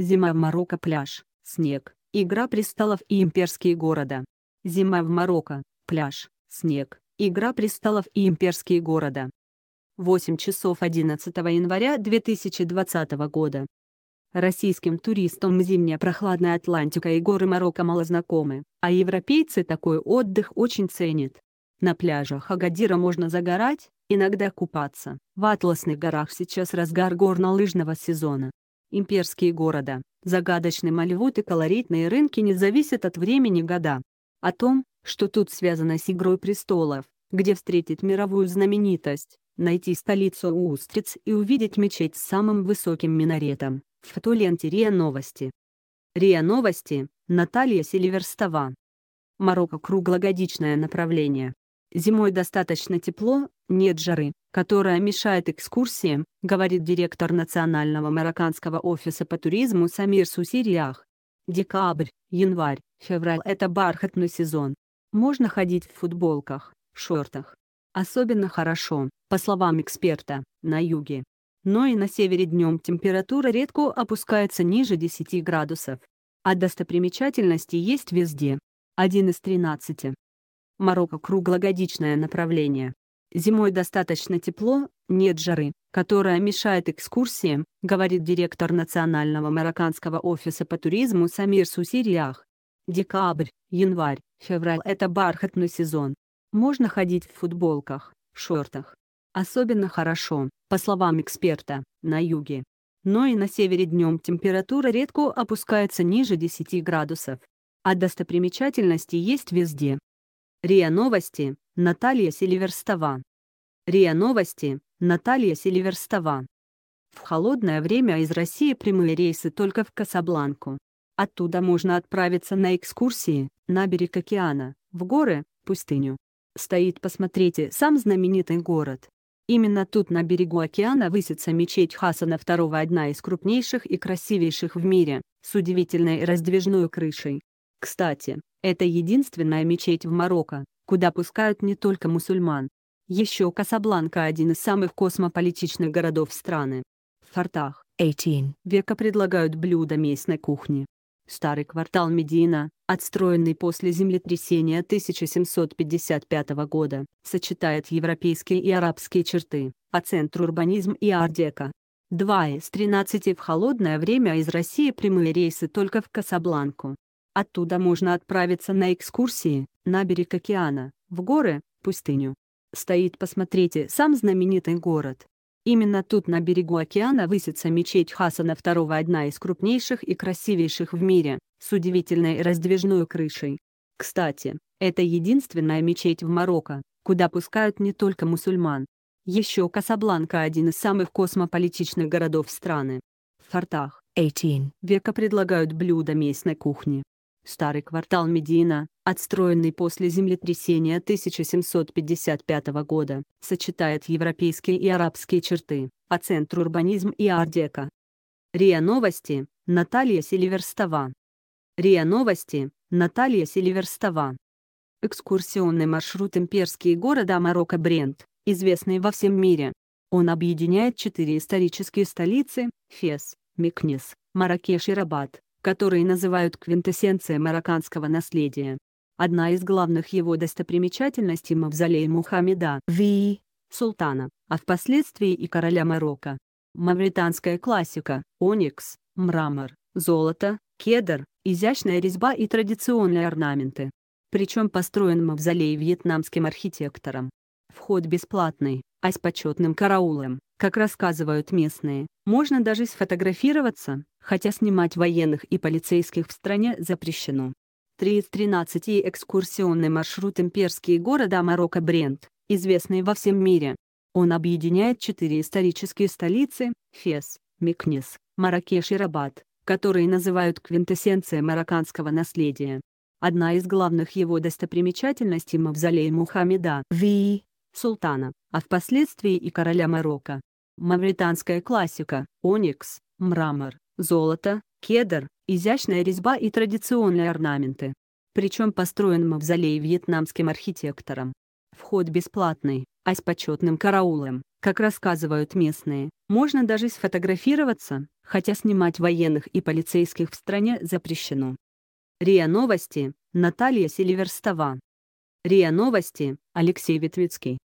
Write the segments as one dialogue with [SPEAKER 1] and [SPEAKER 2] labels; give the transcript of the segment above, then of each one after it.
[SPEAKER 1] Зима в Марокко пляж, снег, Игра престолов и имперские города. Зима в Марокко, пляж, снег, Игра престолов и имперские города. 8 часов 11 января 2020 года. Российским туристам зимняя прохладная Атлантика и горы Марокко мало знакомы, а европейцы такой отдых очень ценят. На пляжах Агадира можно загорать, иногда купаться. В Атласных горах сейчас разгар горнолыжного сезона, имперские города, загадочный мальвут и колоритные рынки не зависят от времени года. О том, что тут связано с «Игрой престолов», где встретить мировую знаменитость, найти столицу Устриц и увидеть мечеть с самым высоким минаретом. В фотоленте РИА Новости. РИА Новости, Наталья Селиверстова. Марокко круглогодичное направление. Зимой достаточно тепло, нет жары, которая мешает экскурсиям, говорит директор Национального марокканского офиса по туризму Самир Сусириях. Декабрь, январь, февраль – это бархатный сезон. Можно ходить в футболках, шортах. Особенно хорошо, по словам эксперта, на юге. Но и на севере днем температура редко опускается ниже 10 градусов. А достопримечательности есть везде. Один из 13. Марокко — круглогодичное направление. Зимой достаточно тепло, нет жары, которая мешает экскурсиям, говорит директор Национального марокканского офиса по туризму Самир Сусириях. Декабрь, январь, февраль — это бархатный сезон. Можно ходить в футболках, шортах. Особенно хорошо, по словам эксперта, на юге. Но и на севере днем температура редко опускается ниже 10 градусов. А достопримечательности есть везде. РИА Новости, Наталья Селиверстова. РИА Новости, Наталья Селиверстова. В холодное время из России прямые рейсы только в Касабланку. Оттуда можно отправиться на экскурсии, на берег океана, в горы, пустыню. Стоит посмотрите сам знаменитый город. Именно тут на берегу океана высится мечеть Хасана II одна из крупнейших и красивейших в мире, с удивительной раздвижной крышей, кстати, это единственная мечеть в Марокко, куда пускают не только мусульман. Еще Касабланка – один из самых космополитичных городов страны. В фортах 18 века предлагают блюда местной кухни. Старый квартал Медина, отстроенный после землетрясения 1755 года, сочетает европейские и арабские черты, а центр урбанизм и ардека. Два из 13 в холодное время из России прямые рейсы только в Касабланку. Оттуда можно отправиться на экскурсии, на берег океана, в горы, пустыню. Стоит, посмотрите, сам знаменитый город. Именно тут на берегу океана высится мечеть Хасана II, одна из крупнейших и красивейших в мире, с удивительной раздвижной крышей. Кстати, это единственная мечеть в Марокко, куда пускают не только мусульман. Еще Касабланка – один из самых космополитичных городов страны. В фортах 18 века предлагают блюда местной кухни. Старый квартал Медина, отстроенный после землетрясения 1755 года, сочетает европейские и арабские черты, а центр урбанизм и ардека. РИА Новости, Наталья Селиверстова. РИА Новости, Наталья Селиверстова. Экскурсионный маршрут «Имперские города Марокко Брент», известный во всем мире. Он объединяет четыре исторические столицы – Фес, Мекнес, Маракеш и Рабат, который называют квинтэссенцией марокканского наследия. Одна из главных его достопримечательностей – мавзолей Мухаммеда V. Султана, а впоследствии и короля Марокко. Мавританская классика – оникс, мрамор, золото, кедр, изящная резьба и традиционные орнаменты. Причем построен мавзолей вьетнамским архитектором вход бесплатный, а с почетным караулом, как рассказывают местные. Можно даже сфотографироваться, хотя снимать военных и полицейских в стране запрещено. 3 из 13 и экскурсионный маршрут имперские города Марокко Брент, известный во всем мире. Он объединяет четыре исторические столицы – Фес, Мекнес, Маракеш и Рабат, которые называют квинтэссенцией марокканского наследия. Одна из главных его достопримечательностей – мавзолей Мухаммеда Ви султана, а впоследствии и короля Марокко. Мавританская классика, оникс, мрамор, золото, кедр, изящная резьба и традиционные орнаменты. Причем построен мавзолей вьетнамским архитектором. Вход бесплатный, а с почетным караулом, как рассказывают местные, можно даже сфотографироваться, хотя снимать военных и полицейских в стране запрещено. РИА Новости, Наталья Селиверстова. РИА Новости, Алексей Ветвицкий.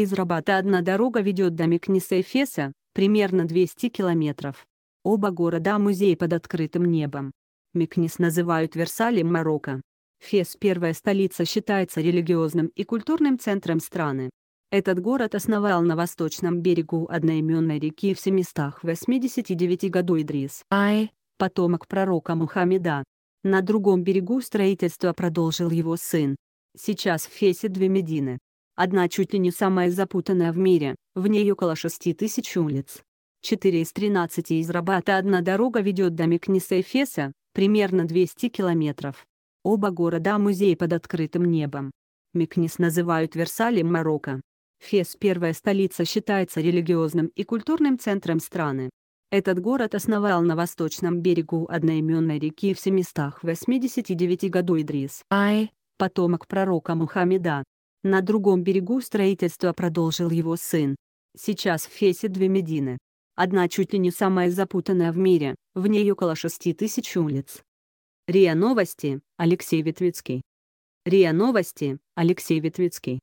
[SPEAKER 1] Из Рабата одна дорога ведет до Микниса Эфеса, примерно 200 километров. Оба города – музей под открытым небом. Микнис называют Версалем Марокко. Фес – первая столица считается религиозным и культурным центром страны. Этот город основал на восточном берегу одноименной реки в 789 году Идрис Ай, потомок пророка Мухаммеда. На другом берегу строительство продолжил его сын. Сейчас в Фесе две Медины. Одна чуть ли не самая запутанная в мире, в ней около 6 тысяч улиц. 4 из 13 из Рабата одна дорога ведет до Микниса и Феса, примерно 200 километров. Оба города – музей под открытым небом. Микнис называют Версалем Марокко. Фес – первая столица считается религиозным и культурным центром страны. Этот город основал на восточном берегу одноименной реки в 789 году Идрис Ай, потомок пророка Мухаммеда. На другом берегу строительство продолжил его сын. Сейчас в Фесе две Медины. Одна чуть ли не самая запутанная в мире, в ней около шести тысяч улиц. РИА Новости, Алексей Ветвицкий. РИА Новости, Алексей Ветвицкий.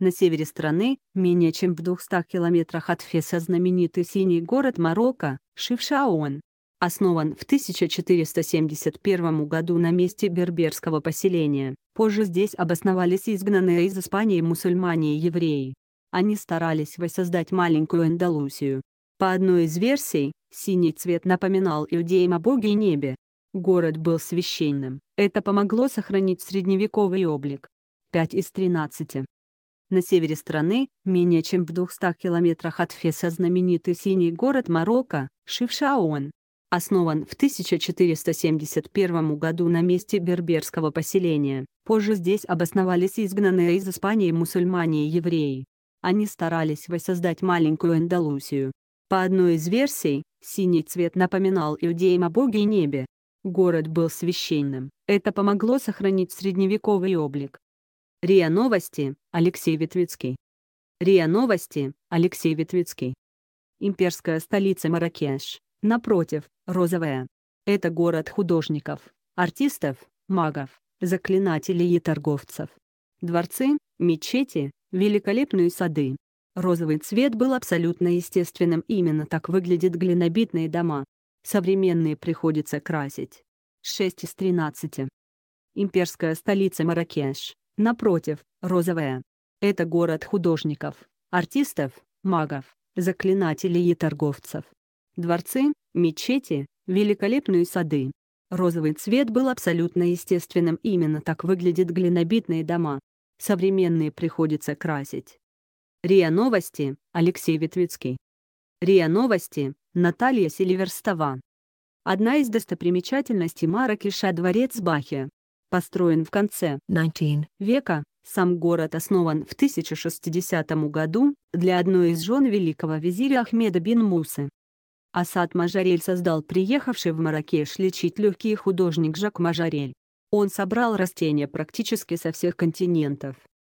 [SPEAKER 1] На севере страны, менее чем в 200 километрах от Феса знаменитый синий город Марокко, Шившаон основан в 1471 году на месте берберского поселения. Позже здесь обосновались изгнанные из Испании мусульмане и евреи. Они старались воссоздать маленькую Андалусию. По одной из версий, синий цвет напоминал иудеям о Боге и небе. Город был священным. Это помогло сохранить средневековый облик. 5 из 13. На севере страны, менее чем в 200 километрах от Феса знаменитый синий город Марокко, Шившаон, основан в 1471 году на месте берберского поселения. Позже здесь обосновались изгнанные из Испании мусульмане и евреи. Они старались воссоздать маленькую Андалусию. По одной из версий, синий цвет напоминал иудеям о Боге и небе. Город был священным. Это помогло сохранить средневековый облик. РИА Новости, Алексей Ветвицкий. РИА Новости, Алексей Ветвицкий. Имперская столица Маракеш. Напротив, розовая – это город художников, артистов, магов, заклинателей и торговцев. Дворцы, мечети, великолепные сады. Розовый цвет был абсолютно естественным, именно так выглядят глинобитные дома. Современные приходится красить. 6 из 13. Имперская столица Маракеш, напротив, розовая. Это город художников, артистов, магов, заклинателей и торговцев дворцы, мечети, великолепные сады. Розовый цвет был абсолютно естественным, именно так выглядят глинобитные дома. Современные приходится красить. РИА Новости, Алексей Ветвицкий. РИА Новости, Наталья Селиверстова. Одна из достопримечательностей Маракеша – дворец Бахи. Построен в конце 19 века, сам город основан в 1060 году для одной из жен великого визиря Ахмеда бин Мусы. Асад Мажарель создал приехавший в Маракеш лечить легкие художник Жак Мажарель. Он собрал растения практически со всех континентов.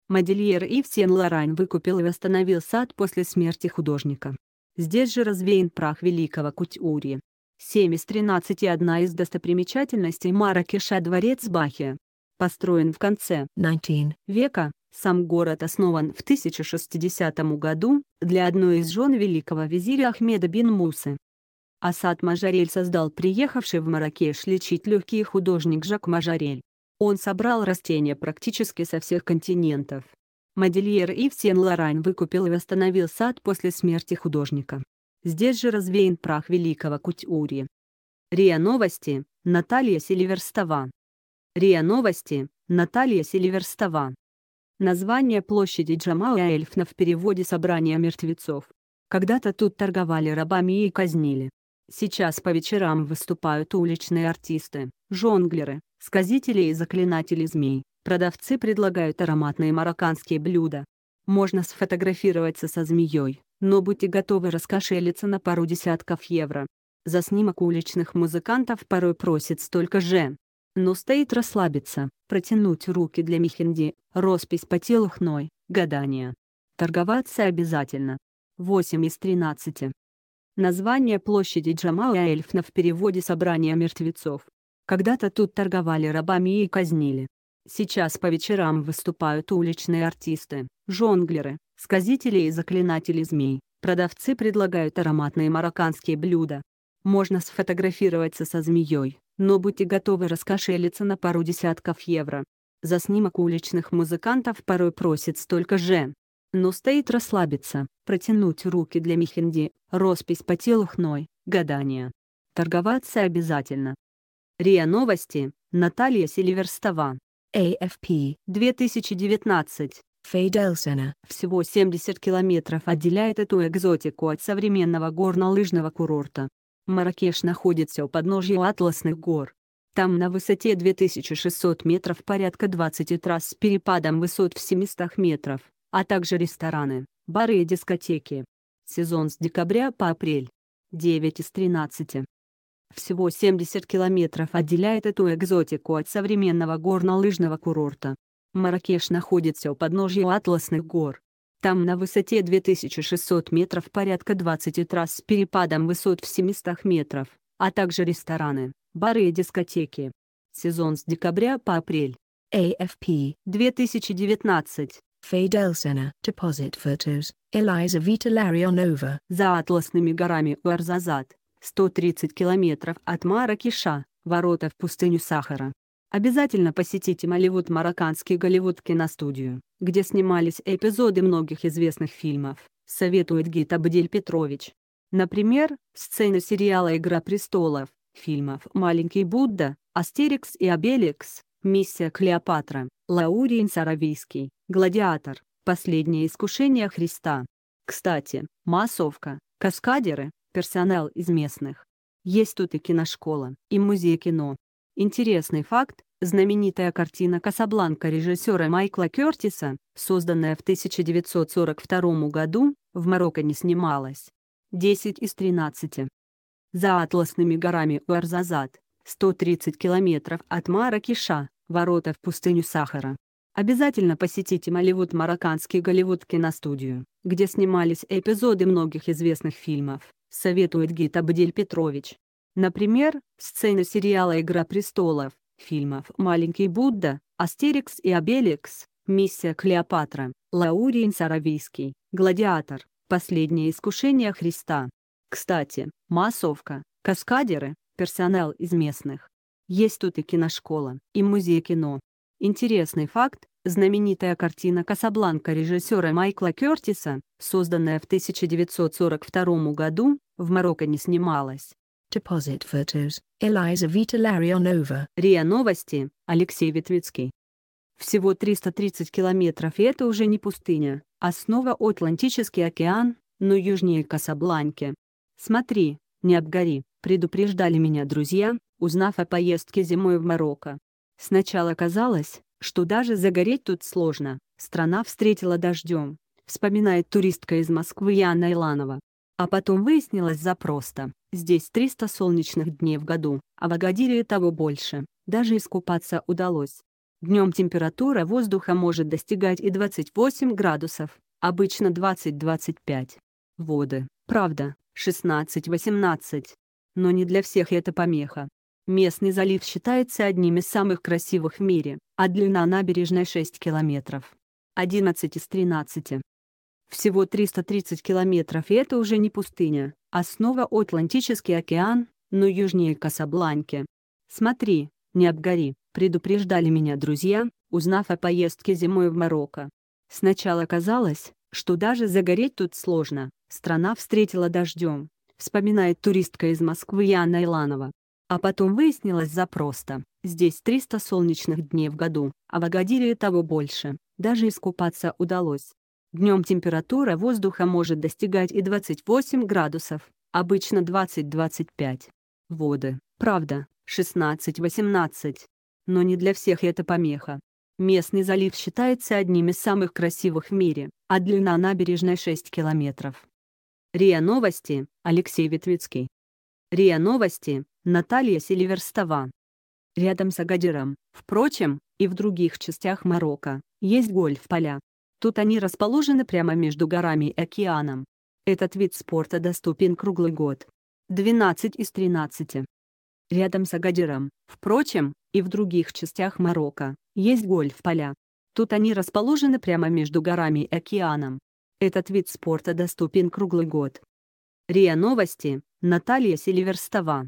[SPEAKER 1] Модельер Ив Сен-Лорань выкупил и восстановил сад после смерти художника. Здесь же развеян прах великого Кутюри. 7 из 13 одна из достопримечательностей Маракеша дворец Бахи. Построен в конце 19 века, сам город основан в 1060 году для одной из жен великого визиря Ахмеда бин Мусы. Асад Мажарель создал приехавший в Маракеш лечить легкие художник Жак Мажарель. Он собрал растения практически со всех континентов. Модельер Ив Сен-Лорань выкупил и восстановил сад после смерти художника. Здесь же развеян прах великого Кутюри. РИА Новости, Наталья Селиверстова. РИА Новости, Наталья Селиверстова. Название площади Джамала Эльфна в переводе «Собрание мертвецов». Когда-то тут торговали рабами и казнили. Сейчас по вечерам выступают уличные артисты, жонглеры, сказители и заклинатели змей. Продавцы предлагают ароматные марокканские блюда. Можно сфотографироваться со змеей, но будьте готовы раскошелиться на пару десятков евро. За снимок уличных музыкантов порой просит столько же. Но стоит расслабиться, протянуть руки для мехинди, роспись по телу хной, гадание. Торговаться обязательно. 8 из 13. Название площади Джамала Эльфна в переводе «Собрание мертвецов». Когда-то тут торговали рабами и казнили. Сейчас по вечерам выступают уличные артисты, жонглеры, сказители и заклинатели змей. Продавцы предлагают ароматные марокканские блюда. Можно сфотографироваться со змеей, но будьте готовы раскошелиться на пару десятков евро. За снимок уличных музыкантов порой просит столько же. Но стоит расслабиться, протянуть руки для Мехенди, роспись по телу хной, гадание. Торговаться обязательно. РИА Новости, Наталья Сильверстова. AFP 2019. Фейдельсена. Всего 70 километров отделяет эту экзотику от современного горно-лыжного курорта. Маракеш находится у подножья Атласных гор. Там на высоте 2600 метров порядка 20 трасс с перепадом высот в 700 метров, а также рестораны, бары и дискотеки. Сезон с декабря по апрель. 9 из 13. Всего 70 километров отделяет эту экзотику от современного горнолыжного курорта. Маракеш находится у подножья Атласных гор. Там на высоте 2600 метров порядка 20 трасс с перепадом высот в 700 метров, а также рестораны, бары и дискотеки. Сезон с декабря по апрель. AFP 2019 Фейдел Сена. Deposit photos, Eliza Vitalarianova. За атласными горами Уэрзазад, 130 километров от Маракеша, ворота в пустыню Сахара. Обязательно посетите Малливуд Марокканский Голливуд киностудию, где снимались эпизоды многих известных фильмов, советует гид Абдель Петрович. Например, сцены сериала «Игра престолов», фильмов «Маленький Будда», «Астерикс» и «Обеликс», Миссия Клеопатра, Лаурин Саравийский, Гладиатор, Последнее искушение Христа. Кстати, массовка, каскадеры, персонал из местных. Есть тут и киношкола, и музей кино. Интересный факт, знаменитая картина «Касабланка» режиссера Майкла Кертиса, созданная в 1942 году, в Марокко не снималась. 10 из 13. За атласными горами Уарзазад, 130 километров от Маракеша, ворота в пустыню Сахара. Обязательно посетите Малливуд Марокканский Голливуд киностудию, где снимались эпизоды многих известных фильмов, советует гид Абдель Петрович. Например, сцены сериала «Игра престолов», фильмов «Маленький Будда», «Астерикс» и «Обеликс», «Миссия Клеопатра», «Лаурин Саравийский», «Гладиатор», «Последнее искушение Христа». Кстати, массовка, каскадеры, персонал из местных. Есть тут и киношкола, и музей кино. Интересный факт, знаменитая картина «Касабланка» режиссера Майкла Кертиса, созданная в 1942 году, в Марокко не снималась. Deposit photos. Eliza Vita Larionova. РИА Новости. Алексей Ветвицкий. Всего 330 километров и это уже не пустыня, а снова Атлантический океан, но южнее Касабланки. Смотри, не обгори предупреждали меня друзья, узнав о поездке зимой в Марокко. Сначала казалось, что даже загореть тут сложно, страна встретила дождем, вспоминает туристка из Москвы Яна Иланова. А потом выяснилось запросто, здесь 300 солнечных дней в году, а в Агадире и того больше, даже искупаться удалось. Днем температура воздуха может достигать и 28 градусов, обычно 20-25. Воды, правда, 16-18 но не для всех это помеха. Местный залив считается одним из самых красивых в мире, а длина набережной 6 километров. 11 из 13. Всего 330 километров и это уже не пустыня, а снова Атлантический океан, но южнее Касабланки. Смотри, не обгори, предупреждали меня друзья, узнав о поездке зимой в Марокко. Сначала казалось, что даже загореть тут сложно, страна встретила дождем, вспоминает туристка из Москвы Яна Иланова. А потом выяснилось запросто, здесь 300 солнечных дней в году, а в Агадире того больше, даже искупаться удалось. Днем температура воздуха может достигать и 28 градусов, обычно 20-25. Воды, правда, 16-18. Но не для всех это помеха. Местный залив считается одним из самых красивых в мире, а длина набережной 6 километров. РИА Новости, Алексей Ветвицкий. РИА Новости, Наталья Селиверстова. Рядом с Агадиром, впрочем, и в других частях Марокко, есть гольф-поля. Тут они расположены прямо между горами и океаном. Этот вид спорта доступен круглый год. 12 из 13. Рядом с Агадиром, впрочем, и в других частях Марокко, есть гольф-поля. Тут они расположены прямо между горами и океаном. Этот вид спорта доступен круглый год. РИА Новости, Наталья Селиверстова.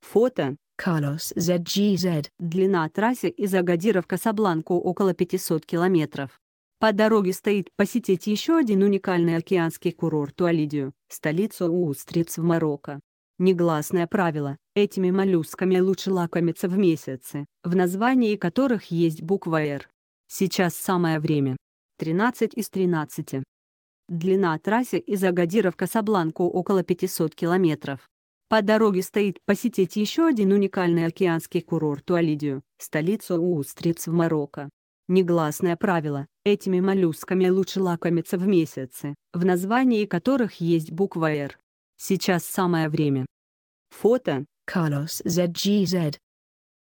[SPEAKER 1] Фото. Carlos ZGZ. Длина трассы из Агадира в Касабланку около 500 километров. По дороге стоит посетить еще один уникальный океанский курорт Туалидию, столицу устриц в Марокко. Негласное правило – этими моллюсками лучше лакомиться в месяцы, в названии которых есть буква «Р». Сейчас самое время. 13 из 13. Длина трассы из Агадира в Касабланку около 500 километров. По дороге стоит посетить еще один уникальный океанский курорт Туалидию, столицу Устриц в Марокко. Негласное правило – этими моллюсками лучше лакомиться в месяцы, в названии которых есть буква «Р». Сейчас самое время. Фото Carlos ZGZ